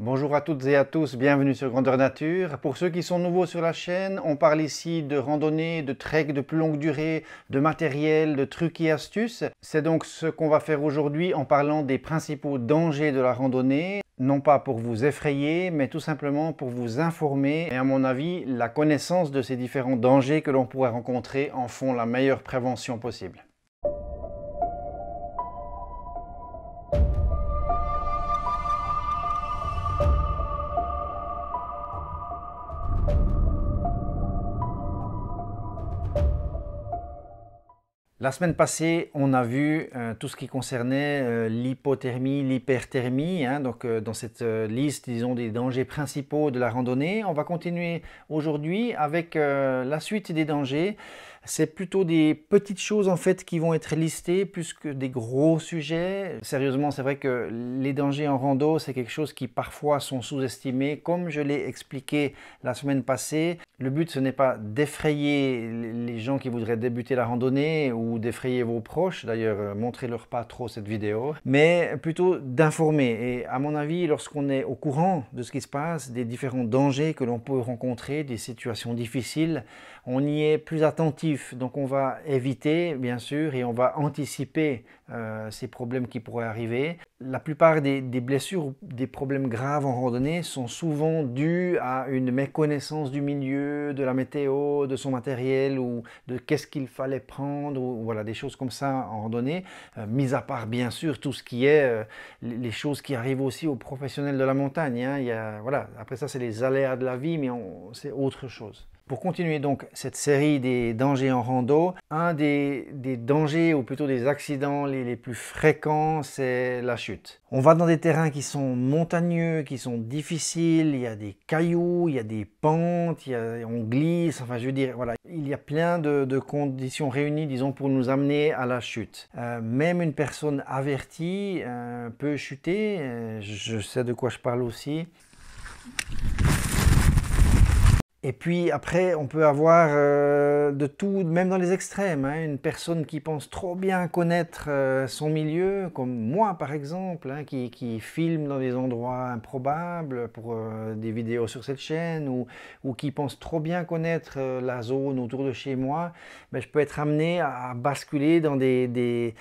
Bonjour à toutes et à tous, bienvenue sur Grandeur Nature. Pour ceux qui sont nouveaux sur la chaîne, on parle ici de randonnée, de trek de plus longue durée, de matériel, de trucs et astuces. C'est donc ce qu'on va faire aujourd'hui en parlant des principaux dangers de la randonnée, non pas pour vous effrayer, mais tout simplement pour vous informer. Et à mon avis, la connaissance de ces différents dangers que l'on pourrait rencontrer en font la meilleure prévention possible. La semaine passée, on a vu euh, tout ce qui concernait euh, l'hypothermie, l'hyperthermie, hein, donc euh, dans cette liste, disons, des dangers principaux de la randonnée. On va continuer aujourd'hui avec la suite des dangers c'est plutôt des petites choses en fait qui vont être listées plus que des gros sujets. Sérieusement, c'est vrai que les dangers en rando, c'est quelque chose qui parfois sont sous-estimés. Comme je l'ai expliqué la semaine passée, le but ce n'est pas d'effrayer les gens qui voudraient débuter la randonnée ou d'effrayer vos proches. D'ailleurs, euh, montrez-leur pas trop cette vidéo, mais plutôt d'informer. Et à mon avis, lorsqu'on est au courant de ce qui se passe, des différents dangers que l'on peut rencontrer, des situations difficiles, on y est plus attentif donc on va éviter, bien sûr, et on va anticiper euh, ces problèmes qui pourraient arriver. La plupart des, blessures ou des problèmes graves en randonnée sont souvent dus à une méconnaissance du milieu, de la météo, de son matériel ou de qu'est-ce qu'il fallait prendre, ou voilà, des choses comme ça en randonnée, euh, mis à part bien sûr tout ce qui est euh, les choses qui arrivent aussi aux professionnels de la montagne. Hein. y a, voilà, après ça, c'est les aléas de la vie, mais c'est autre chose. Pour continuer donc cette série des dangers en rando, un des, dangers ou plutôt des accidents les, plus fréquents, c'est la chute. On va dans des terrains qui sont montagneux, qui sont difficiles, il y a des cailloux, il y a des pentes, il on glisse, enfin je veux dire, voilà, il y a plein de, conditions réunies, disons, pour nous amener à la chute. Euh, même une personne avertie euh, peut chuter, euh, je sais de quoi je parle aussi. Et puis après, on peut avoir euh, de tout, même dans les extrêmes. Hein. une personne qui pense trop bien connaître euh, son milieu, comme moi par exemple, hein, qui, filme dans des endroits improbables pour euh, des vidéos sur cette chaîne, ou, qui pense trop bien connaître la zone autour de chez moi, ben, je peux être amené à basculer dans des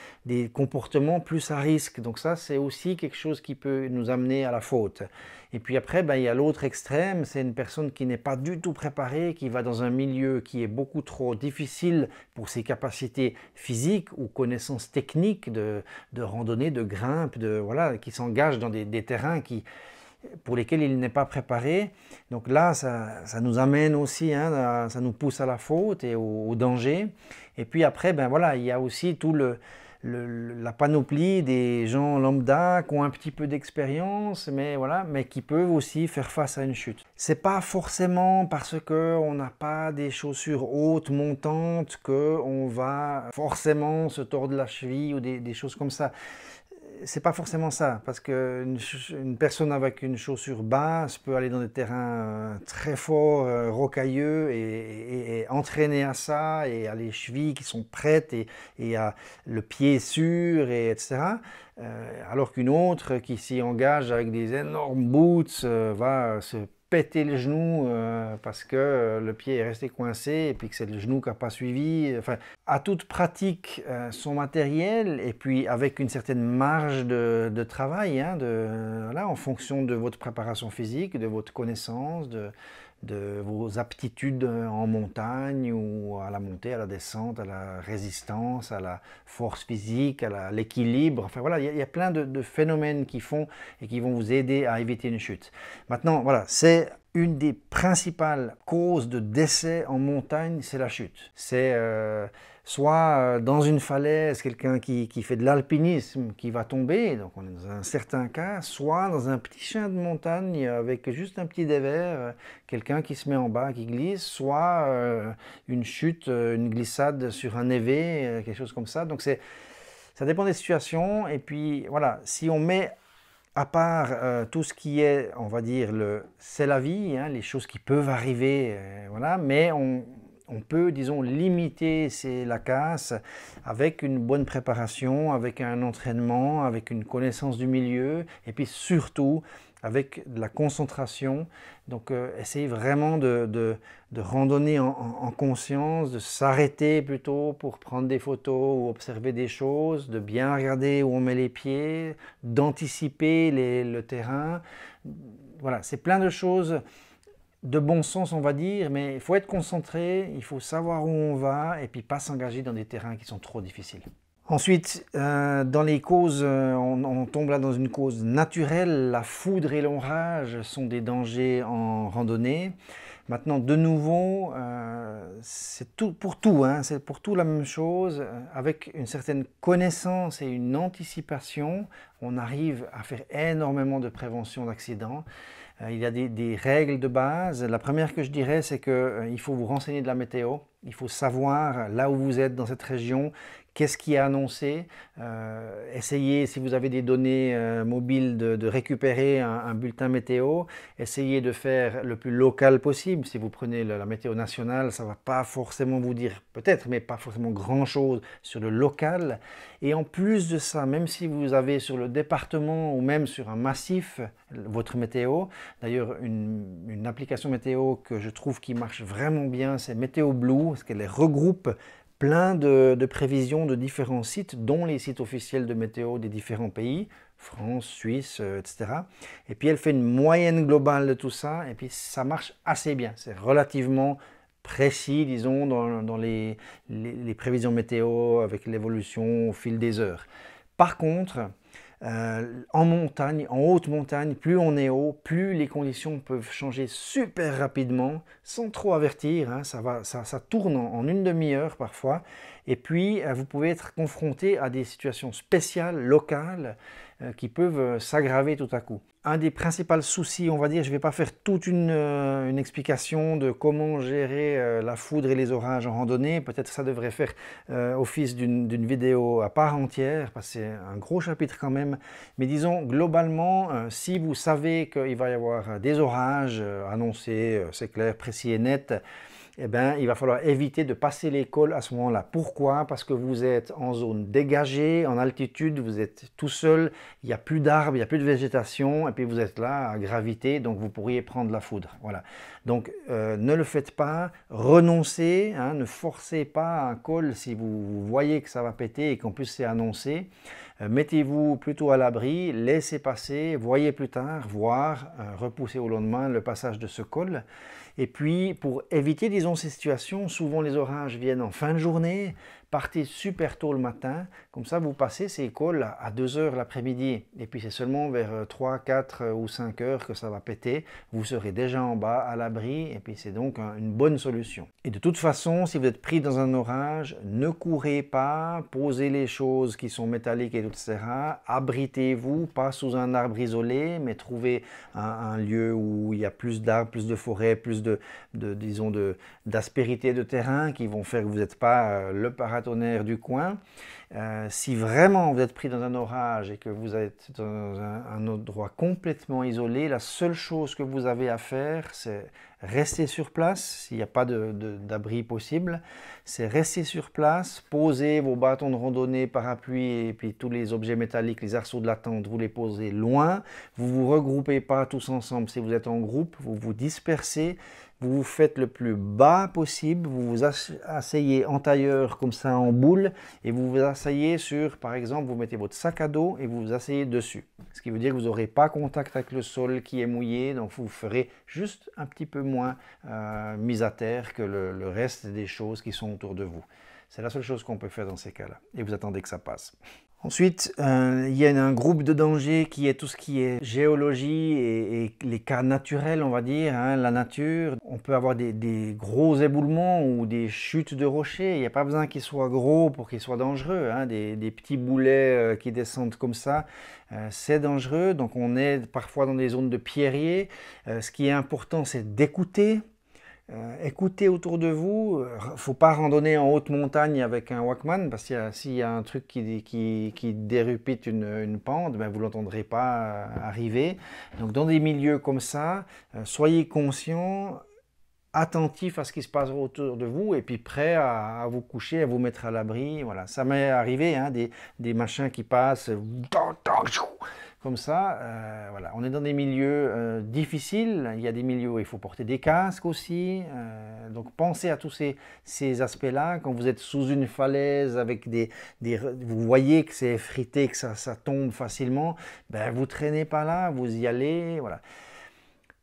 comportements plus à risque. Donc ça, c'est aussi quelque chose qui peut nous amener à la faute. Et puis après, ben, il y a l'autre extrême, c'est une personne qui n'est pas du tout préparée, qui va dans un milieu qui est beaucoup trop difficile pour ses capacités physiques ou connaissances techniques de, de randonnée, de grimpe, de, voilà, qui s'engage dans des, terrains qui, pour lesquels il n'est pas préparé. Donc là, ça, ça nous amène aussi, hein, ça nous pousse à la faute et au, au, danger. Et puis après, ben voilà, il y a aussi tout le, la panoplie des gens lambda qui ont un petit peu d'expérience, mais voilà, mais qui peuvent aussi faire face à une chute. C'est pas forcément parce qu'on n'a pas des chaussures hautes montantes que on va forcément se tordre la cheville ou des choses comme ça c'est pas forcément ça, parce que une personne avec une chaussure basse peut aller dans des terrains euh, très forts, euh, rocailleux, et, et, entraîner à ça, et à les chevilles qui sont prêtes, et, à le pied sûr, et etc. Euh, alors qu'une autre qui s'y engage avec des énormes boots va se péter le genou euh, parce que euh, le pied est resté coincé et puis que c'est le genou qui n'a pas suivi. Enfin, à toute pratique, euh, son matériel et puis avec une certaine marge de, travail, hein, de, là, en fonction de votre préparation physique, de votre connaissance, de, de vos aptitudes euh, en montagne ou à la montée, à la descente, à la résistance, à la force physique, à l'équilibre. Enfin voilà, il y, a plein de, phénomènes qui font et qui vont vous aider à éviter une chute. Maintenant, voilà, c'est une des principales causes de décès en montagne, c'est la chute. C'est euh, soit euh, dans une falaise, quelqu'un qui, fait de l'alpinisme, qui va tomber, donc on est dans un certain cas, soit dans un petit chien de montagne avec juste un petit dévers, quelqu'un qui se met en bas, qui glisse, soit euh, une chute, euh, une glissade sur un évé, quelque chose comme ça. Donc c'est, ça dépend des situations, et puis voilà, si on met à part tout ce qui est, on va dire, le c'est la vie, hein, les choses qui peuvent arriver, voilà, mais on, on peut, disons, limiter ces, la casse avec une bonne préparation, avec un entraînement, avec une connaissance du milieu, et puis surtout avec de la concentration. Donc, euh, essayez vraiment de, randonner en, conscience, de s'arrêter plutôt pour prendre des photos ou observer des choses, de bien regarder où on met les pieds, d'anticiper le terrain. Voilà, c'est plein de choses de bon sens, on va dire, mais il faut être concentré, il faut savoir où on va et puis pas s'engager dans des terrains qui sont trop difficiles. Ensuite, euh, dans les causes, euh, on, on, tombe là dans une cause naturelle. La foudre et l'orage sont des dangers en randonnée. Maintenant, de nouveau, euh, c'est pour tout, hein, c'est pour tout la même chose. Euh, avec une certaine connaissance et une anticipation, on arrive à faire énormément de prévention d'accidents. Euh, il y a des, règles de base. La première que je dirais, c'est qu'il faut vous renseigner de la météo. Il faut savoir là où vous êtes dans cette région, qu'est-ce qui est annoncé. Euh, essayez, si vous avez des données euh, mobiles, de, récupérer un, bulletin météo. Essayez de faire le plus local possible. Si vous prenez la, météo nationale, ça ne va pas forcément vous dire, peut-être, mais pas forcément grand-chose sur le local. Et en plus de ça, même si vous avez sur le département ou même sur un massif votre météo, d'ailleurs une, application météo que je trouve qui marche vraiment bien, c'est Météo Blue, parce qu'elle regroupe plein de, prévisions de différents sites, dont les sites officiels de météo des différents pays, France, Suisse, euh, etc. Et puis elle fait une moyenne globale de tout ça, et puis ça marche assez bien. C'est relativement précis, disons, dans, les, prévisions météo, avec l'évolution au fil des heures. Par contre, euh, en montagne, en haute montagne, plus on est haut, plus les conditions peuvent changer super rapidement, sans trop avertir. Hein, ça, ça, tourne en une demi-heure parfois. Et puis, euh, vous pouvez être confronté à des situations spéciales, locales, euh, qui peuvent euh, s'aggraver tout à coup. Un des principaux soucis, on va dire, je ne vais pas faire toute une, explication de comment gérer la foudre et les orages en randonnée, peut-être ça devrait faire office d'une vidéo à part entière, parce que c'est un gros chapitre quand même, mais disons globalement, si vous savez qu'il va y avoir des orages annoncés, c'est clair, précis et net, eh ben, il va falloir éviter de passer l'école à ce moment-là. Pourquoi Parce que vous êtes en zone dégagée, en altitude, vous êtes tout seul, il n'y a plus d'arbres, il n'y a plus de végétation, et puis vous êtes là à gravité, donc vous pourriez prendre la foudre. Voilà. Donc, euh, ne le faites pas, renoncez, hein, ne forcez pas un col si vous voyez que ça va péter et qu'en plus c'est annoncé. Euh, mettez-vous plutôt à l'abri, laissez passer, voyez plus tard, voire euh, repousser au lendemain le passage de ce col. Et puis, pour éviter, disons, ces situations, souvent les orages viennent en fin de journée, Partez super tôt le matin, comme ça vous passez ces écoles à 2 heures l'après-midi. Et puis c'est seulement vers 3, euh, 4 euh, ou 5 heures que ça va péter. Vous serez déjà en bas à l'abri et puis c'est donc une bonne solution. Et de toute façon, si vous êtes pris dans un orage, ne courez pas, posez les choses qui sont métalliques et etc. Abritez-vous, pas sous un arbre isolé, mais trouvez un, lieu où il y a plus d'arbres, plus de forêts, plus de, de d'aspérité de, de terrain qui vont faire que vous n'êtes pas euh, le paradis du coin. Euh, si vraiment vous êtes pris dans un orage et que vous êtes dans un, endroit complètement isolé, la seule chose que vous avez à faire, c'est rester sur place, s'il n'y a pas d'abri possible, c'est rester sur place, poser vos bâtons de randonnée, parapluies et puis tous les objets métalliques, les arceaux de la tente, vous les posez loin, vous vous regroupez pas tous ensemble si vous êtes en groupe, vous vous dispersez, vous vous faites le plus bas possible, vous vous asseyez en tailleur comme ça en boule et vous vous asseyez sur, par exemple, vous mettez votre sac à dos et vous vous asseyez dessus. Ce qui veut dire que vous n'aurez pas contact avec le sol qui est mouillé, donc vous ferez juste un petit peu moins euh, mise à terre que le reste des choses qui sont autour de vous. C'est la seule chose qu'on peut faire dans ces cas-là et vous attendez que ça passe. Ensuite, il y a un groupe de dangers qui est tout ce qui est géologie et, les cas naturels, on va dire, hein, la nature. On peut avoir des, gros éboulements ou des chutes de rochers. Il n'y a pas besoin qu'ils soient gros pour qu'ils soient dangereux. Hein. des, petits boulets euh, qui descendent comme ça, euh, c'est dangereux. Donc on est parfois dans des zones de pierriers. Euh, ce qui est important, c'est d'écouter euh, écoutez autour de vous. ne euh, Faut pas randonner en haute montagne avec un Walkman parce que s'il y a un truc qui, qui, dérupite une, une pente, ben vous l'entendrez pas euh, arriver. Donc dans des milieux comme ça, soyez conscient, attentif à ce qui se passe autour de vous et puis prêt à, vous coucher, à vous mettre à l'abri. Voilà, ça m'est arrivé hein, des, des machins qui passent comme ça. Euh, voilà, on est dans des milieux euh, difficiles, il y a des milieux où il faut porter des casques aussi. Euh, donc pensez à tous ces, aspects-là. Quand vous êtes sous une falaise, avec des, vous voyez que c'est frité, que ça, ça tombe facilement, ben, vous traînez pas là, vous y allez. Voilà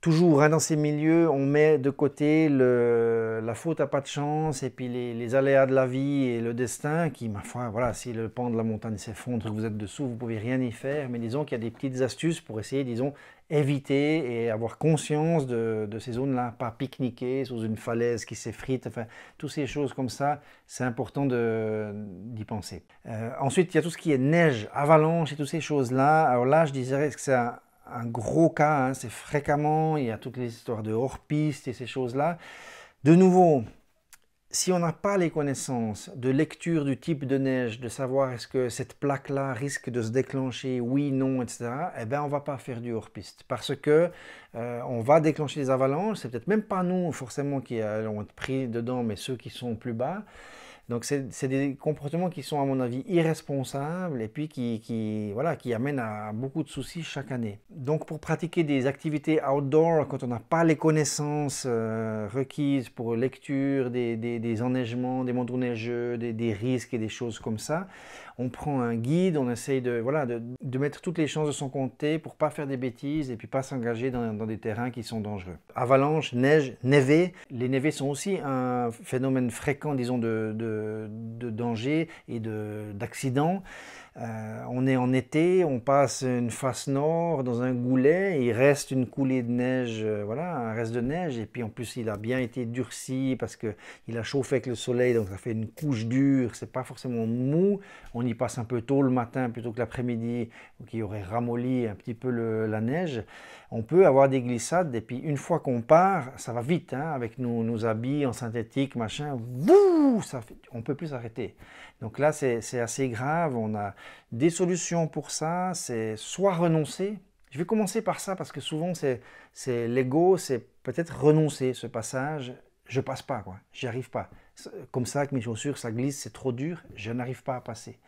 toujours hein, dans ces milieux, on met de côté le, la faute à pas de chance et puis les, aléas de la vie et le destin qui, ma foi, voilà, si le pan de la montagne s'effondre, vous êtes dessous, vous pouvez rien y faire. Mais disons qu'il y a des petites astuces pour essayer, disons, éviter et avoir conscience de, ces zones-là, pas pique-niquer sous une falaise qui s'effrite, enfin, toutes ces choses comme ça, c'est important d'y penser. Euh, ensuite, il y a tout ce qui est neige, avalanche et toutes ces choses-là. Alors là, je dirais que c'est un gros cas, hein, c'est fréquemment, il y a toutes les histoires de hors-piste et ces choses-là. De nouveau, si on n'a pas les connaissances de lecture du type de neige, de savoir est-ce que cette plaque-là risque de se déclencher, oui, non, etc., eh bien, on ne va pas faire du hors-piste parce que euh, on va déclencher des avalanches. C'est peut-être même pas nous forcément qui allons être pris dedans, mais ceux qui sont plus bas. Donc, c'est des comportements qui sont, à mon avis, irresponsables et puis qui, voilà, qui amènent à beaucoup de soucis chaque année. Donc, pour pratiquer des activités outdoor, quand on n'a pas les connaissances euh, requises pour lecture, des, des, enneigements, des manteaux neigeux, des, des risques et des choses comme ça, on prend un guide, on essaye de, voilà, de, mettre toutes les chances de son côté pour pas faire des bêtises et puis pas s'engager dans, des terrains qui sont dangereux. Avalanche, neige, névé. Les névés sont aussi un phénomène fréquent, disons, de, de, de danger et d'accident. Euh, on est en été, on passe une face nord dans un goulet, il reste une coulée de neige, euh, voilà, un reste de neige, et puis en plus il a bien été durci parce qu'il a chauffé avec le soleil, donc ça fait une couche dure, c'est pas forcément mou. On y passe un peu tôt le matin plutôt que l'après-midi, qui aurait ramolli un petit peu la neige on peut avoir des glissades et puis une fois qu'on part, ça va vite hein, avec nos, habits en synthétique, machin, on ne peut plus s'arrêter. Donc là, c'est assez grave, on a des solutions pour ça, c'est soit renoncer, je vais commencer par ça parce que souvent c'est l'ego, c'est peut-être renoncer ce passage, je passe pas, quoi, j'y arrive pas. Comme ça, avec mes chaussures, ça glisse, c'est trop dur, je n'arrive pas à passer.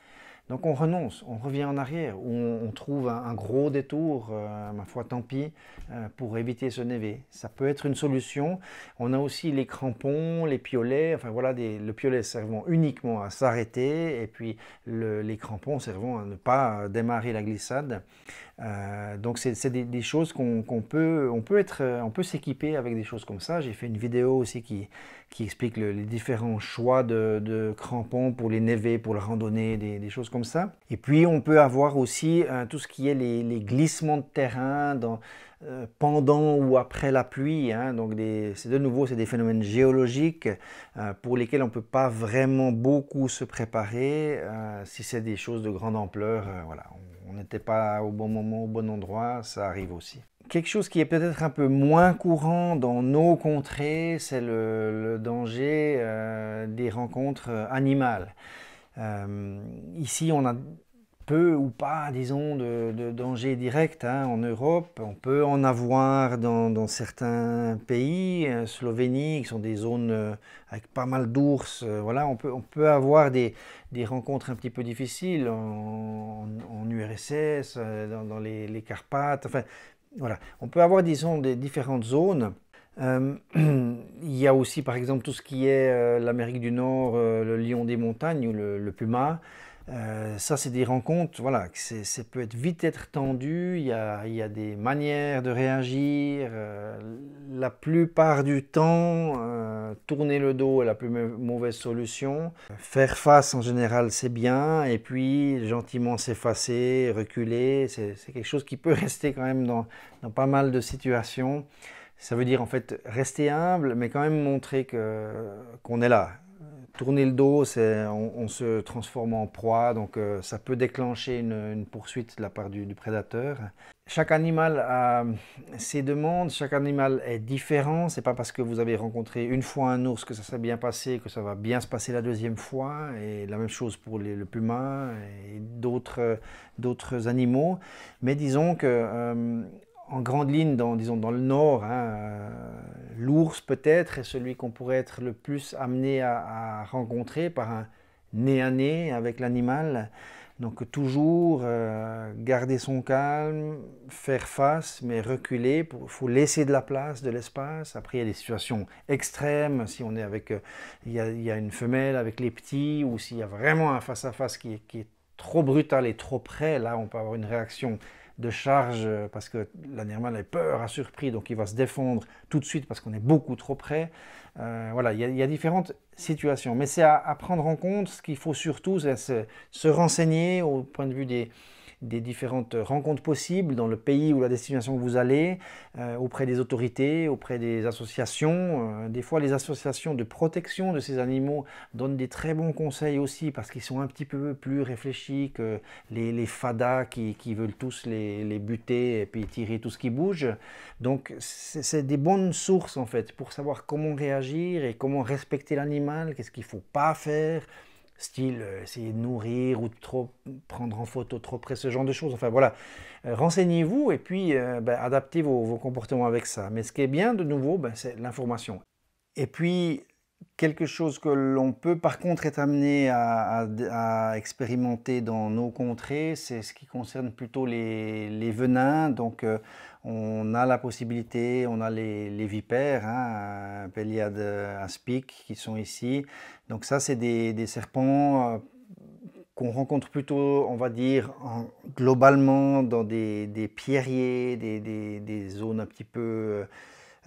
Donc on renonce, on revient en arrière, ou on, trouve un, gros détour, euh, ma foi tant pis, euh, pour éviter ce névé. Ça peut être une solution. On a aussi les crampons, les piolets, enfin voilà, le piolet servant uniquement à s'arrêter, et puis les crampons servant à ne pas démarrer la glissade. Euh, donc c'est des, choses qu'on peut, on peut on peut s'équiper avec des choses comme ça. J'ai fait une vidéo aussi qui, explique les différents choix de, crampons pour les névés, pour la randonnée, des, choses comme ça. Et puis on peut avoir aussi euh, tout ce qui est les, glissements de terrain euh, pendant ou après la pluie. Hein. donc c'est de nouveau c'est des phénomènes géologiques euh, pour lesquels on ne peut pas vraiment beaucoup se préparer. si c'est des choses de grande ampleur, voilà, on n'était pas au bon moment, au bon endroit, ça arrive aussi. Quelque chose qui est peut-être un peu moins courant dans nos contrées, c'est le danger des rencontres animales. Euh, ici, on a peu ou pas, disons, de, de danger direct hein, en Europe. On peut en avoir dans, certains pays, en euh, Slovénie, qui sont des zones euh, avec pas mal d'ours. voilà, on peut, on peut avoir des, rencontres un petit peu difficiles en, URSS, dans, les, les, Carpates. Enfin, voilà, on peut avoir, disons, des différentes zones euh, il y a aussi par exemple tout ce qui est euh, l'Amérique du Nord, euh, le lion des montagnes ou le, puma. ça, c'est des rencontres, voilà, ça peut être vite être tendu, il y a, des manières de réagir. la plupart du temps, tourner le dos est la plus mauvaise solution. Faire face en général, c'est bien, et puis gentiment s'effacer, reculer, c'est quelque chose qui peut rester quand même dans pas mal de situations. Ça veut dire en fait rester humble, mais quand même montrer qu'on est là. Tourner le dos, on, se transforme en proie, donc euh, ça peut déclencher une, poursuite de la part du, prédateur. Chaque animal a hum, ses demandes, chaque animal est différent. C'est pas parce que vous avez rencontré une fois un ours que ça s'est bien passé, que ça va bien se passer la deuxième fois. Et la même chose pour le puma et d'autres d'autres animaux. Mais disons que hum, en grande ligne dans, disons, dans le nord, hein, euh, l'ours peut-être est celui qu'on pourrait être le plus amené à, rencontrer par un nez à nez avec l'animal. Donc toujours euh, garder son calme, faire face, mais reculer. Il faut laisser de la place, de l'espace. Après, il y a des situations extrêmes. Si on est avec, euh, il, y a, une femelle avec les petits, ou s'il y a vraiment un face à face qui, qui est trop brutal et trop près, là, on peut avoir une réaction de charge euh, parce que l'animal a peur, a surpris, donc il va se défendre tout de suite parce qu'on est beaucoup trop près. Euh, voilà, il y, a, différentes situations, mais c'est à, prendre en compte. Ce qu'il faut surtout, c'est se renseigner au point de vue des, des différentes rencontres possibles dans le pays ou la destination où vous allez, euh, auprès des autorités, auprès des associations. Euh, des fois, les associations de protection de ces animaux donnent des très bons conseils aussi parce qu'ils sont un petit peu plus réfléchis que les, les fadas qui, qui, veulent tous les, les, buter et puis tirer tout ce qui bouge. Donc, c'est des bonnes sources en fait pour savoir comment réagir et comment respecter l'animal, qu'est-ce qu'il ne faut pas faire, style euh, essayer de nourrir ou de trop prendre en photo trop près, ce genre de choses. Enfin voilà, euh, renseignez-vous et puis euh, ben, adaptez vos, comportements avec ça. Mais ce qui est bien de nouveau, ben, c'est l'information. Et puis quelque chose que l'on peut par contre être amené à, expérimenter dans nos contrées, c'est ce qui concerne plutôt les, venins. Donc euh, on a la possibilité, on a les, les vipères, hein, un aspic, qui sont ici. Donc ça, c'est des, serpents. Euh, qu'on rencontre plutôt, on va dire, globalement dans des, pierriers, des, zones un petit peu euh,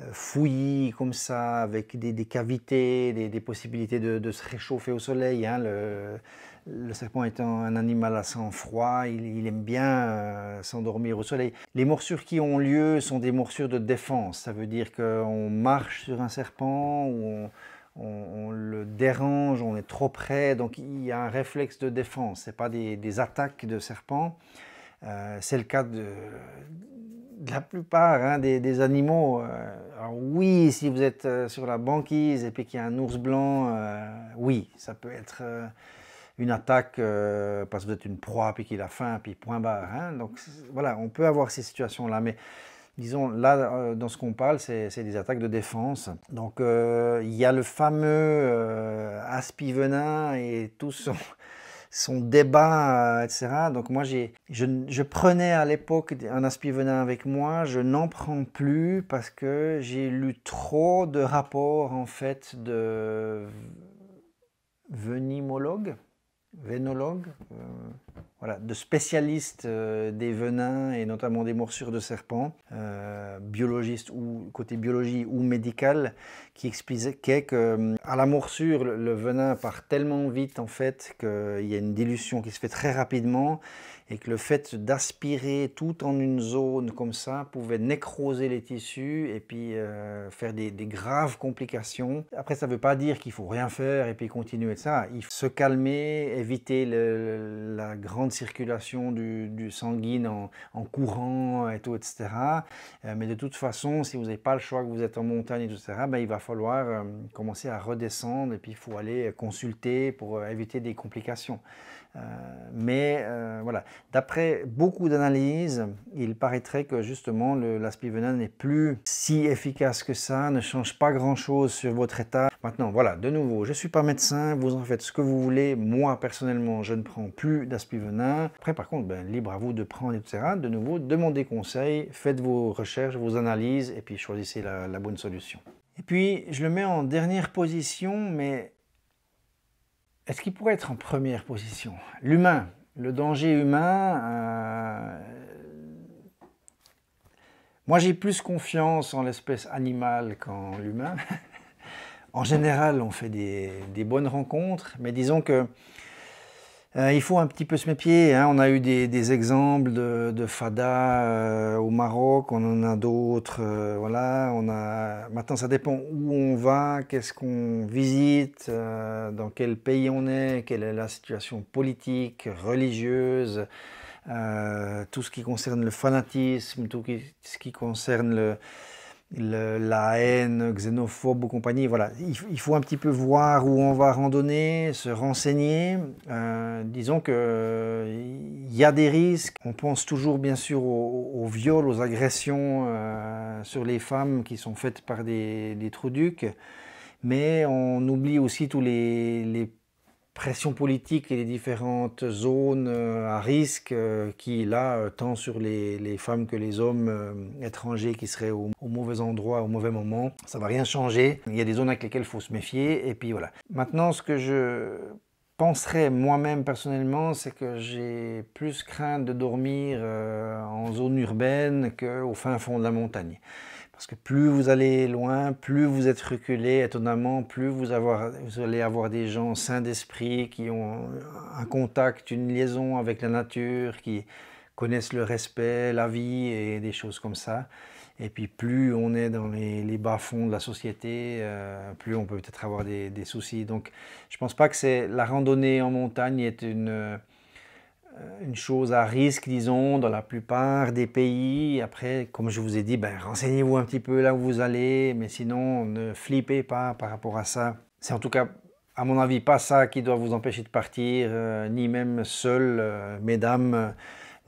euh, fouillis comme ça, avec des, cavités, des, possibilités de, se réchauffer au soleil. Hein, le, serpent étant un animal à sang froid, il, aime bien euh, s'endormir au soleil. Les morsures qui ont lieu sont des morsures de défense. Ça veut dire qu'on marche sur un serpent on, le dérange, on est trop près. Donc il y a un réflexe de défense. c'est pas des, attaques de serpent. Euh, c'est le cas de la plupart hein, des, animaux. Euh, alors oui, si vous êtes euh, sur la banquise et puis qu'il y a un ours blanc, euh, oui, ça peut être une attaque parce que vous êtes une proie, puis qu'il a faim, puis point barre. Hein. Donc voilà, on peut avoir ces situations-là. Mais disons, là, dans ce qu'on parle, c'est des attaques de défense. Donc il y a le fameux aspi-venin et tous. son son débat, euh, etc. Donc moi, j'ai, je, prenais à l'époque un aspi venin avec moi, je n'en prends plus parce que j'ai lu trop de rapports en fait de venimologues vénologue, euh, voilà, de spécialiste euh, des venins et notamment des morsures de serpents, euh, biologiste ou côté biologie ou médical, qui expliquait qu'à euh, à la morsure le, venin part tellement vite en fait qu'il y a une dilution qui se fait très rapidement et que le fait d'aspirer tout en une zone comme ça pouvait nécroser les tissus et puis euh, faire des, graves complications. Après, ça ne veut pas dire qu'il faut rien faire et puis continuer de ça. Il faut se calmer, éviter la grande circulation du, du sanguine en, courant et tout, etc. Euh, mais de toute façon, si vous n'avez pas le choix, que vous êtes en montagne, etc., ben, il va falloir euh, commencer à redescendre et puis il faut aller consulter pour éviter des complications. Euh, mais euh, voilà, d'après beaucoup d'analyses, il paraîtrait que justement venin n'est plus si efficace que ça, ne change pas grand-chose sur votre état. Maintenant, voilà, de nouveau, je ne suis pas médecin, vous en faites ce que vous voulez. Moi, personnellement, je ne prends plus venin. Après, par contre, ben, libre à vous de prendre, etc. De nouveau, demandez conseil, faites vos recherches, vos analyses, et puis choisissez la, la bonne solution. Et puis, je le mets en dernière position, mais est-ce qu'il pourrait être en première position L'humain, le danger humain, euh, moi j'ai plus confiance en l'espèce animale qu'en l'humain. en général, on fait des, bonnes rencontres, mais disons que euh, il faut un petit peu se méfier. Hein. On a eu des, exemples de, fada euh, au Maroc, on en a d'autres. Euh, voilà, a. Maintenant, ça dépend où on va, qu'est-ce qu'on visite, dans quel pays on est, quelle est la situation politique, religieuse, tout ce qui concerne le fanatisme, tout ce qui concerne le la haine xénophobe ou compagnie. Voilà, il, faut un petit peu voir où on va randonner, se renseigner. Euh, disons qu'il y a des risques. On pense toujours bien sûr aux, aux viols, aux agressions euh, sur les femmes qui sont faites par des, des trouducs. Mais on oublie aussi tous les, les pression politique et les différentes zones euh, à risque euh, qui, là, euh, tant sur les, femmes que les hommes étrangers qui seraient au, mauvais endroit, au mauvais moment, ça va rien changer. Il y a des zones avec lesquelles il faut se méfier. Et puis voilà. Maintenant, ce que je penserais moi-même personnellement, c'est que j'ai plus crainte de dormir en zone urbaine qu'au fin fond de la montagne. Parce que plus vous allez loin, plus vous êtes reculé, étonnamment, plus vous, avoir, vous allez avoir des gens sains d'esprit qui ont un contact, une liaison avec la nature, qui connaissent le respect, la vie et des choses comme ça. Et puis plus on est dans les, bas-fonds de la société, euh, plus on peut peut-être avoir des, soucis. Donc je ne pense pas que la randonnée en montagne est une euh, une chose à risque, disons, dans la plupart des pays. Après, comme je vous ai dit, ben, renseignez-vous un petit peu là où vous allez, mais sinon, ne flippez pas par rapport à ça. C'est en tout cas, à mon avis, pas ça qui doit vous empêcher de partir, euh, ni même seul, euh, mesdames.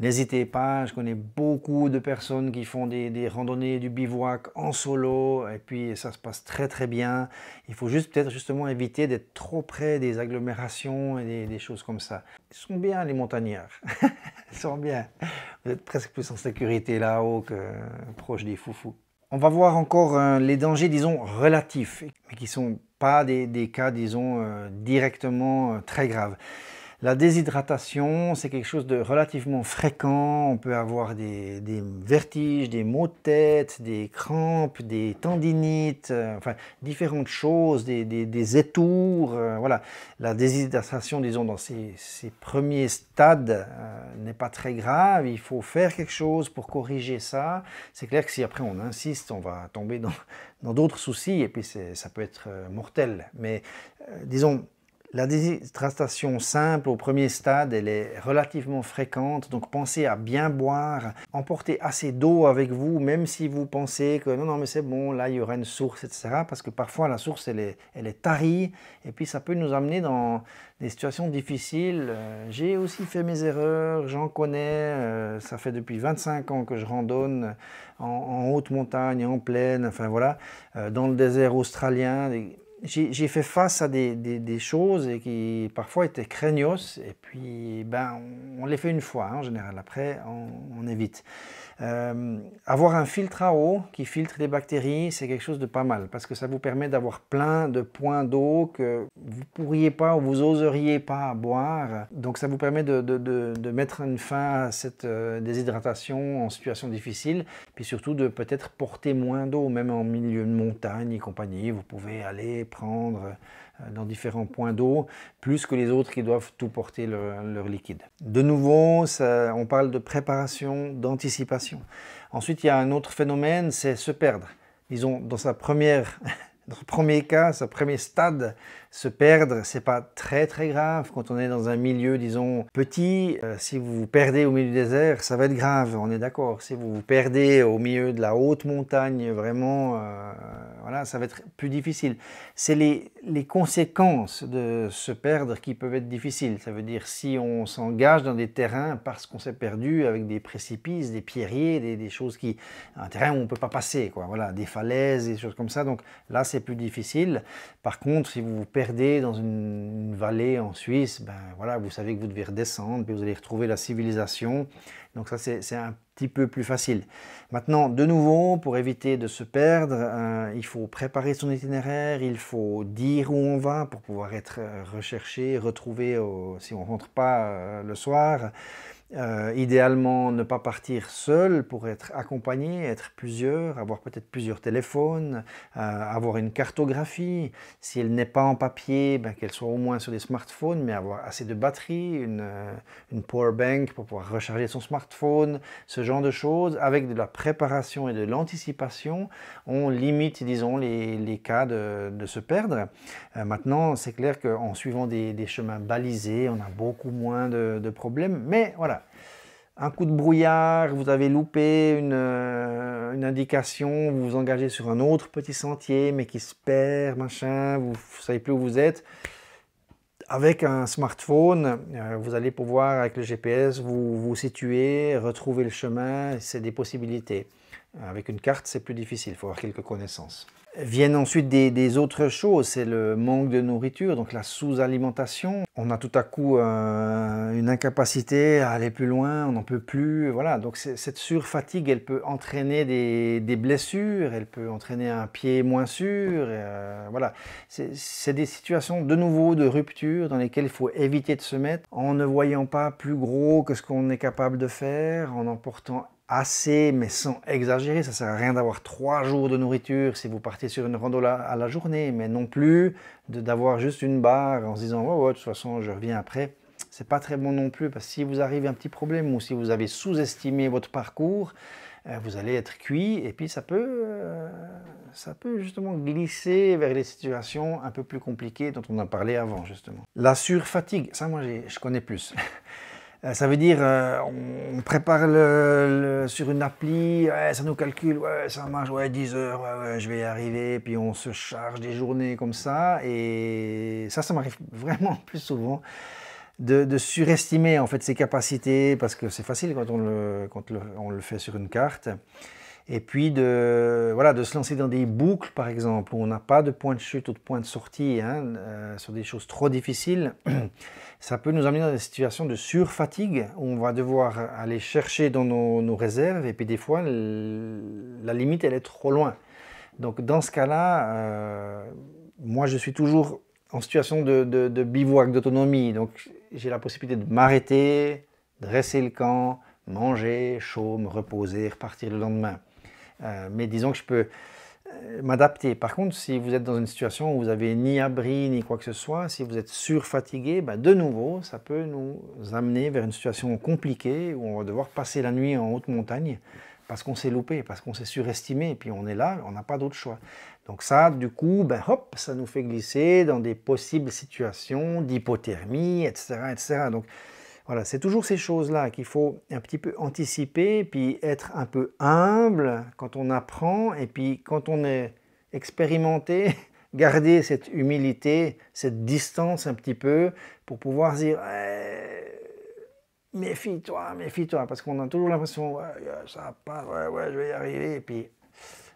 N'hésitez pas, je connais beaucoup de personnes qui font des, randonnées, du bivouac en solo, et puis ça se passe très très bien. Il faut juste peut-être justement éviter d'être trop près des agglomérations et des, choses comme ça. Ils sont bien les montagnards, ils sont bien. Vous êtes presque plus en sécurité là-haut que proche des foufous. On va voir encore euh, les dangers, disons, relatifs, mais qui ne sont pas des, cas, disons, euh, directement euh, très graves. La déshydratation, c'est quelque chose de relativement fréquent. On peut avoir des, vertiges, des maux de tête, des crampes, des tendinites, euh, enfin différentes choses, des, étours. Euh, voilà. La déshydratation, disons, dans ces, premiers stades euh, n'est pas très grave. Il faut faire quelque chose pour corriger ça. C'est clair que si après on insiste, on va tomber dans d'autres soucis et puis ça peut être mortel. Mais disons, la déshydratation simple au premier stade, elle est relativement fréquente, donc pensez à bien boire, emportez assez d'eau avec vous, même si vous pensez que non, non, mais c'est bon, là, il y aura une source, etc. Parce que parfois, la source, elle est, elle est tarie, et puis ça peut nous amener dans des situations difficiles. Euh, j'ai aussi fait mes erreurs, j'en connais, euh, ça fait depuis 25 ans que je randonne en, haute montagne, en plaine, enfin voilà, euh, dans le désert australien j'ai fait face à des, choses qui parfois étaient craignos, et puis ben, on, les fait une fois hein, en général, après on évite. Euh, avoir un filtre à eau qui filtre les bactéries, c'est quelque chose de pas mal parce que ça vous permet d'avoir plein de points d'eau que vous pourriez pas ou vous oseriez pas boire. Donc ça vous permet de, mettre une fin à cette euh, déshydratation en situation difficile, puis surtout de peut-être porter moins d'eau, même en milieu de montagne et compagnie. Vous pouvez aller prendre euh, dans différents points d'eau, plus que les autres qui doivent tout porter leur, liquide. De nouveau, on parle de préparation, d'anticipation. Ensuite, il y a un autre phénomène, c'est se perdre. Disons, dans sa première, dans premier cas, sa premier stade, se perdre, c'est pas très très grave quand on est dans un milieu, disons, petit. Euh, si vous vous perdez au milieu du désert, ça va être grave, on est d'accord. Si vous vous perdez au milieu de la haute montagne, vraiment, euh, voilà, ça va être plus difficile. C'est les, les conséquences de se perdre qui peuvent être difficiles. Ça veut dire si on s'engage dans des terrains parce qu'on s'est perdu avec des précipices, des pierriers, des, des, choses qui, un terrain où on peut pas passer, quoi. Voilà, des falaises, des choses comme ça. Donc là, c'est plus difficile. Par contre, si vous vous perdez dans une, vallée en Suisse, ben voilà, vous savez que vous devez redescendre, puis vous allez retrouver la civilisation. Donc ça, c'est un petit peu plus facile. Maintenant, de nouveau, pour éviter de se perdre, euh, il faut préparer son itinéraire, il faut dire où on va pour pouvoir être euh, recherché, retrouvé si on ne rentre pas euh, le soir. Euh, idéalement, ne pas partir seul pour être accompagné, être plusieurs, avoir peut-être plusieurs téléphones, euh, avoir une cartographie. Si elle n'est pas en papier, ben, qu'elle soit au moins sur des smartphones, mais avoir assez de batterie, euh, une, power bank pour pouvoir recharger son smartphone, ce genre de choses. Avec de la préparation et de l'anticipation, on limite, disons, les, cas de, se perdre. maintenant, c'est clair qu'en suivant des, chemins balisés, on a beaucoup moins de problèmes. Mais voilà, un coup de brouillard, vous avez loupé euh, une, indication, vous vous engagez sur un autre petit sentier, mais qui se perd, machin, vous ne savez plus où vous êtes. Avec un smartphone, euh, vous allez pouvoir, avec le GPS, vous vous situer, retrouver le chemin, c'est des possibilités. Avec une carte, c'est plus difficile, il faut avoir quelques connaissances. Viennent ensuite des, autres choses, c'est le manque de nourriture, donc la sous-alimentation. On a tout à coup euh, une incapacité à aller plus loin, on n'en peut plus. Voilà, donc cette surfatigue, elle peut entraîner des, blessures, elle peut entraîner un pied moins sûr. Euh, voilà, c'est des situations de nouveau de rupture dans lesquelles il faut éviter de se mettre en ne voyant pas plus gros que ce qu'on est capable de faire, en emportant assez, mais sans exagérer. Ça sert à rien d'avoir trois jours de nourriture si vous partez sur une rando à la journée, mais non plus d'avoir juste une barre en se disant ouais, ouais, de toute façon, je reviens après. C'est pas très bon non plus parce que si vous arrivez un petit problème ou si vous avez sous-estimé votre parcours, euh, vous allez être cuit et puis ça peut, euh, ça peut justement glisser vers les situations un peu plus compliquées dont on a parlé avant justement. La surfatigue, ça moi je connais plus. Euh, ça veut dire, euh, on prépare sur une appli, ça nous calcule, ouais, ça marche, ouais, 10 heures, ouais, je vais y arriver, puis on se charge des journées comme ça. Et ça, ça m'arrive vraiment plus souvent. De, surestimer en fait ses capacités parce que c'est facile quand on le, on le fait sur une carte et puis de, voilà, de se lancer dans des boucles, par exemple, où on n'a pas de point de chute ou de point de sortie, hein, euh, sur des choses trop difficiles, ça peut nous amener dans des situations de surfatigue où on va devoir aller chercher dans nos, réserves et puis des fois la limite elle est trop loin. Donc dans ce cas-là, euh, moi je suis toujours en situation de, bivouac, d'autonomie. Donc j'ai la possibilité de m'arrêter, dresser le camp, manger, chaud, me reposer, repartir le lendemain. Euh, mais disons que je peux euh, m'adapter. Par contre, si vous êtes dans une situation où vous n'avez ni abri, ni quoi que ce soit, si vous êtes surfatigué, ben de nouveau, ça peut nous amener vers une situation compliquée où on va devoir passer la nuit en haute montagne parce qu'on s'est loupé, parce qu'on s'est surestimé, et puis on est là, on n'a pas d'autre choix. Donc ça, du coup, ben hop, ça nous fait glisser dans des possibles situations d'hypothermie, etc., etc. Donc voilà, c'est toujours ces choses-là qu'il faut un petit peu anticiper, puis être un peu humble quand on apprend, et puis quand on est expérimenté, garder cette humilité, cette distance un petit peu, pour pouvoir dire eh, méfie-toi, méfie-toi, parce qu'on a toujours l'impression ouais, ça va pas, ouais, je vais y arriver, et puis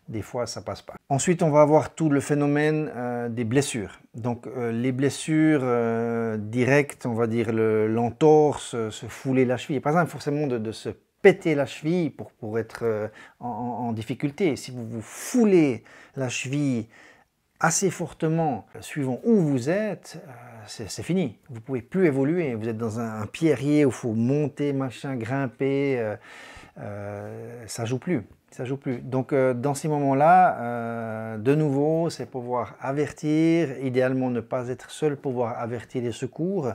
des fois ça passe pas. Ensuite, on va avoir tout le phénomène euh, des blessures. Donc euh, les blessures euh, directes, on va dire l'entorse, se fouler la cheville. Pas forcément de, se péter la cheville pour, pour être en, difficulté. Si vous vous foulez la cheville assez fortement, suivant où vous êtes, c'est fini. Vous pouvez plus évoluer. Vous êtes dans un, pierrier où il faut monter, machin, grimper. ça joue plus. Ça joue plus. Donc euh, dans ces moments-là, euh, de nouveau, c'est pouvoir avertir, idéalement ne pas être seul, pouvoir avertir les secours.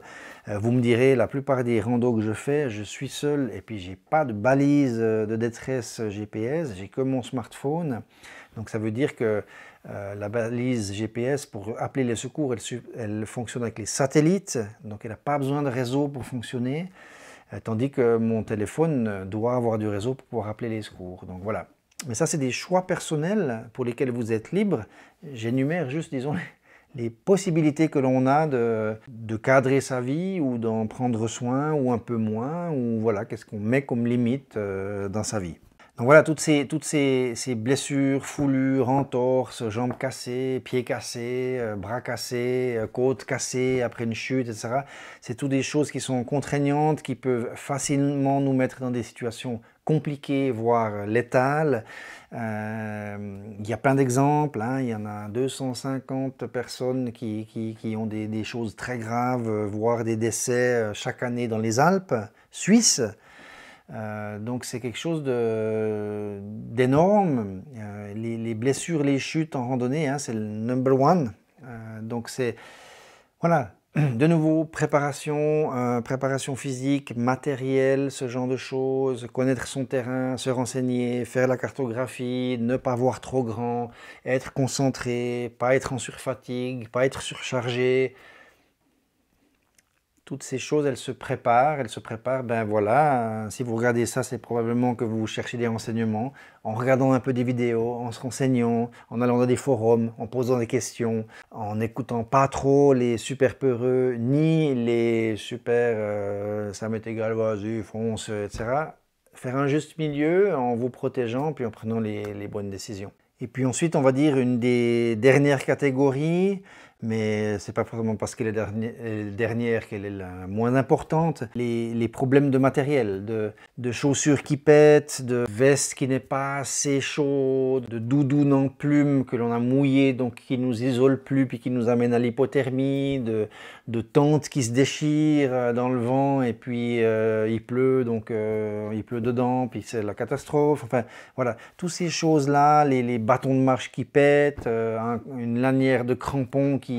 Euh, vous me direz, la plupart des randos que je fais, je suis seul et puis j'ai pas de balise de détresse GPS, j'ai que mon smartphone. Donc ça veut dire que la balise GPS pour appeler les secours, elle, elle fonctionne avec les satellites, donc elle n'a pas besoin de réseau pour fonctionner tandis que mon téléphone doit avoir du réseau pour pouvoir appeler les secours. Donc voilà. Mais ça, c'est des choix personnels pour lesquels vous êtes libre. J'énumère juste, disons, les possibilités que l'on a de, de, cadrer sa vie ou d'en prendre soin ou un peu moins, ou voilà, qu'est-ce qu'on met comme limite euh, dans sa vie voilà, toutes ces, blessures, foulures, entorses, jambes cassées, pieds cassés, euh, bras cassés, euh, côtes cassées après une chute, etc. C'est toutes des choses qui sont contraignantes, qui peuvent facilement nous mettre dans des situations compliquées, voire létales. Euh, il y a plein d'exemples, hein. il y en a 250 personnes qui, ont des, des, choses très graves, voire des décès chaque année dans les Alpes suisses. Euh, donc c'est quelque chose d'énorme. Euh, les, blessures, les chutes en randonnée, hein, c'est le number one. Euh, donc c'est voilà, de nouveau préparation, préparation physique, matériel, ce genre de choses, connaître son terrain, se renseigner, faire la cartographie, ne pas voir trop grand, être concentré, pas être en surfatigue, pas être surchargé toutes ces choses, elles se préparent, elles se préparent, ben voilà, euh, si vous regardez ça, c'est probablement que vous cherchez des renseignements, en regardant un peu des vidéos, en se renseignant, en allant dans des forums, en posant des questions, en n'écoutant pas trop les super peureux, ni les super euh, ça m'est égal, vas-y, fonce, etc. Faire un juste milieu en vous protégeant, puis en prenant les bonnes décisions. Et puis ensuite, on va dire une des dernières catégories, mais c'est pas forcément parce qu'elle est dernière, dernière qu'elle est la moins importante. Les, les problèmes de matériel, de, de, chaussures qui pètent, de veste qui n'est pas assez chaude, de doudoune en plume que l'on a mouillé donc qui nous isole plus, puis qui nous amène à l'hypothermie, de, de tentes qui se déchirent euh, dans le vent, et puis euh, il pleut, donc euh, il pleut dedans, puis c'est la catastrophe. Enfin, voilà, toutes ces choses-là, les, les, bâtons de marche qui pètent, une lanière de crampons qui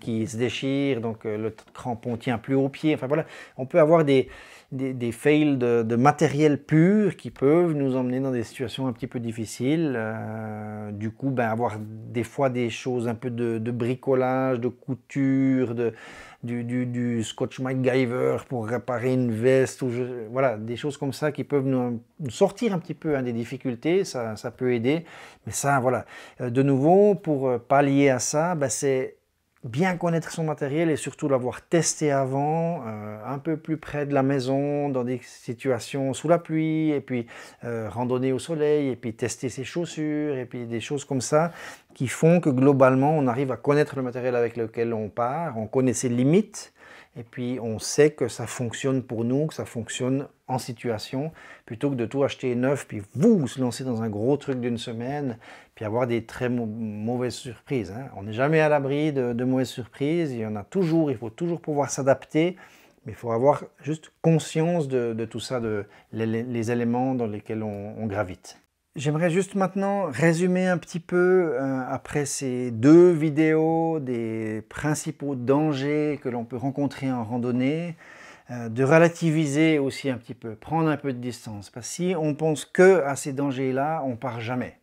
qui, se déchire, donc euh, le crampon tient plus au pied. Enfin voilà, on peut avoir des, des, fails de, matériel pur qui peuvent nous emmener dans des situations un petit peu difficiles. Euh, du coup, ben, avoir des fois des choses un peu de, bricolage, de couture, de, du, du, du, scotch MacGyver pour réparer une veste, ou voilà, des choses comme ça qui peuvent nous, sortir un petit peu hein, des difficultés, ça, ça, peut aider. Mais ça, voilà. Euh, de nouveau, pour pallier à ça, ben, c'est bien connaître son matériel et surtout l'avoir testé avant, euh, un peu plus près de la maison, dans des situations sous la pluie, et puis euh, randonner au soleil, et puis tester ses chaussures, et puis des choses comme ça, qui font que globalement, on arrive à connaître le matériel avec lequel on part, on connaît ses limites, et puis on sait que ça fonctionne pour nous, que ça fonctionne en situation, plutôt que de tout acheter neuf, puis vous, se lancer dans un gros truc d'une semaine, puis avoir des très mauvaises surprises. Hein. On n'est jamais à l'abri de, de, mauvaises surprises, il y en a toujours, il faut toujours pouvoir s'adapter, mais il faut avoir juste conscience de, de tout ça, de les, éléments dans lesquels on, gravite. J'aimerais juste maintenant résumer un petit peu, euh, après ces deux vidéos, des principaux dangers que l'on peut rencontrer en randonnée, euh, de relativiser aussi un petit peu, prendre un peu de distance. Parce que si on pense que ces dangers-là, on part jamais.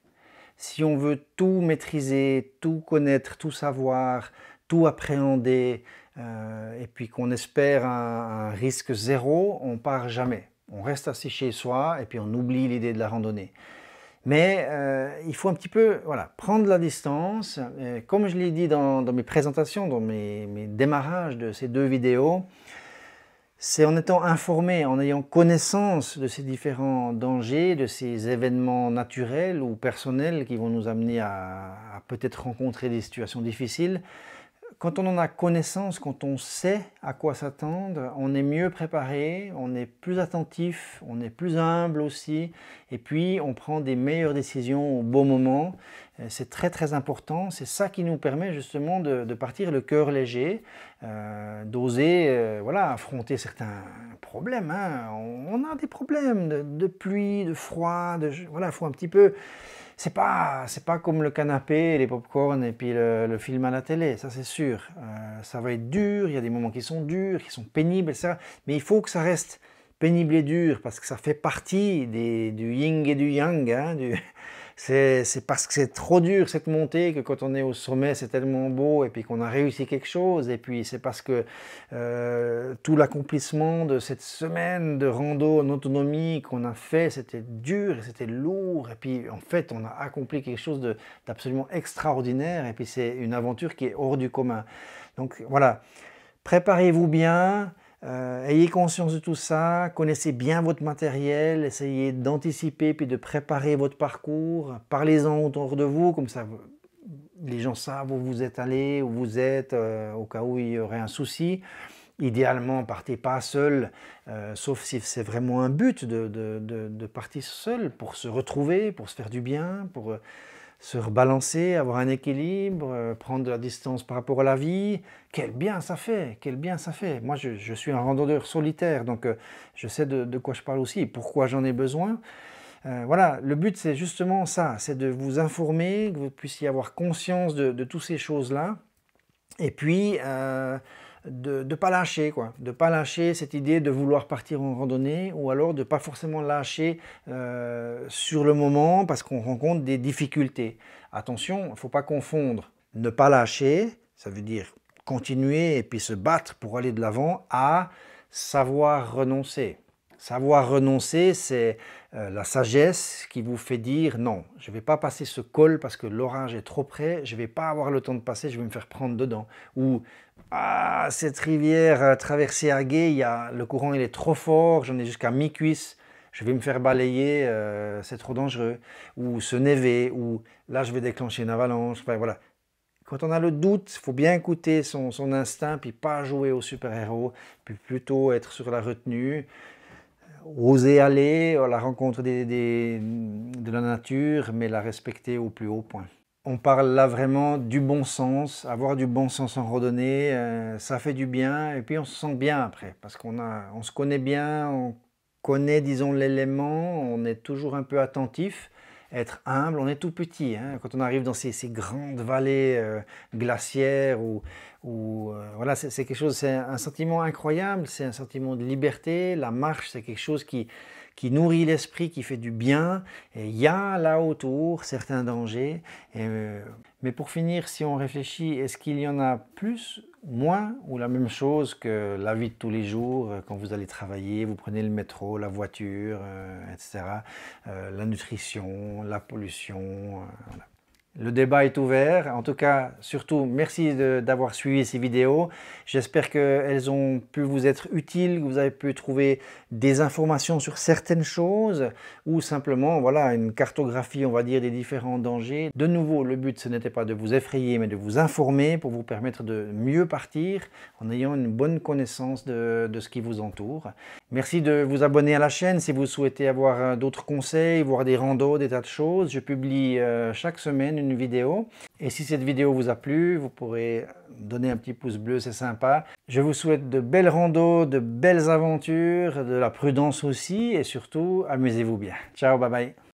Si on veut tout maîtriser, tout connaître, tout savoir, tout appréhender, euh, et puis qu'on espère un, risque zéro, on part jamais. On reste assis chez soi et puis on oublie l'idée de la randonnée. Mais euh, il faut un petit peu voilà, prendre la distance. Euh, comme je l'ai dit dans, mes présentations, dans mes, démarrages de ces deux vidéos, c'est en étant informé, en ayant connaissance de ces différents dangers, de ces événements naturels ou personnels qui vont nous amener à, peut-être rencontrer des situations difficiles. Quand on en a connaissance, quand on sait à quoi s'attendre, on est mieux préparé, on est plus attentif, on est plus humble aussi, et puis on prend des meilleures décisions au bon moment, euh, c'est très très important, c'est ça qui nous permet justement de, partir le cœur léger, euh, d'oser euh, voilà, affronter certains problèmes. Hein. On, a des problèmes de, pluie, de froid, de, voilà, faut un petit peu... C'est pas, pas comme le canapé, les pop-corn et puis le, film à la télé, ça c'est sûr. ça va être dur, il y a des moments qui sont durs, qui sont pénibles, ça, mais il faut que ça reste pénible et dur parce que ça fait partie du yin et du yang, hein, du... C'est parce que c'est trop dur cette montée que quand on est au sommet, c'est tellement beau et puis qu'on a réussi quelque chose. Et puis c'est parce que euh, tout l'accomplissement de cette semaine de rando en autonomie qu'on a fait, c'était dur et c'était lourd. Et puis en fait, on a accompli quelque chose d'absolument extraordinaire. Et puis c'est une aventure qui est hors du commun. Donc voilà, préparez-vous bien. Euh, ayez conscience de tout ça, connaissez bien votre matériel, essayez d'anticiper puis de préparer votre parcours, parlez-en autour de vous, comme ça les gens savent où vous êtes allé, où vous êtes, euh, au cas où il y aurait un souci. Idéalement, partez pas seul, euh, sauf si c'est vraiment un but de, de, partir seul pour se retrouver, pour se faire du bien, pour se rebalancer, avoir un équilibre, euh, prendre de la distance par rapport à la vie. Quel bien ça fait, quel bien ça fait. Moi, je, suis un randonneur solitaire, donc euh, je sais de, quoi je parle aussi, et pourquoi j'en ai besoin. Euh, voilà, le but c'est justement ça, c'est de vous informer, que vous puissiez avoir conscience de toutes ces choses-là. Et puis, de ne pas lâcher, quoi. De pas lâcher cette idée de vouloir partir en randonnée ou alors de ne pas forcément lâcher euh, sur le moment parce qu'on rencontre des difficultés. Attention, il ne faut pas confondre ne pas lâcher, ça veut dire continuer et puis se battre pour aller de l'avant, à savoir renoncer. Savoir renoncer, c'est euh, la sagesse qui vous fait dire non, je ne vais pas passer ce col parce que l'orage est trop près, je ne vais pas avoir le temps de passer, je vais me faire prendre dedans. Ou ah, cette rivière euh, traversée à gué, y a, le courant il est trop fort, j'en ai jusqu'à mi-cuisse, je vais me faire balayer, euh, c'est trop dangereux. Ou se never, ou là je vais déclencher une avalanche. voilà. Quand on a le doute, il faut bien écouter son, son instinct, puis pas jouer au super-héros, puis plutôt être sur la retenue oser aller à la rencontre de la nature, mais la respecter au plus haut point. On parle là vraiment du bon sens, avoir du bon sens en redonner, euh, ça fait du bien, et puis on se sent bien après, parce qu'on se connaît bien, on connaît, disons, l'élément, on est toujours un peu attentif, être humble, on est tout petit. Hein. quand on arrive dans ces, grandes vallées euh, glaciaires, ou, euh, voilà, c'est quelque chose, c'est un sentiment incroyable, c'est un sentiment de liberté. La marche, c'est quelque chose qui, qui nourrit l'esprit, qui fait du bien. Et il y a là autour certains dangers. Et, euh, mais pour finir, si on réfléchit, est-ce qu'il y en a plus, moins ou la même chose que la vie de tous les jours, euh, quand vous allez travailler, vous prenez le métro, la voiture, euh, etc. la nutrition, la pollution. Le débat est ouvert. En tout cas, surtout, merci d'avoir suivi ces vidéos. J'espère qu'elles ont pu vous être utiles, que vous avez pu trouver des informations sur certaines choses ou simplement voilà, une cartographie, on va dire, des différents dangers. De nouveau, le but, ce n'était pas de vous effrayer, mais de vous informer pour vous permettre de mieux partir en ayant une bonne connaissance de, ce qui vous entoure. Merci de vous abonner à la chaîne si vous souhaitez avoir euh, d'autres conseils, voir des randos, des tas de choses. Je publie euh, chaque semaine vidéo. Et si cette vidéo vous a plu, vous pourrez donner un petit pouce bleu, c'est sympa. Je vous souhaite de belles randos, de belles aventures, de la prudence aussi et surtout, amusez-vous bien. Ciao, bye bye.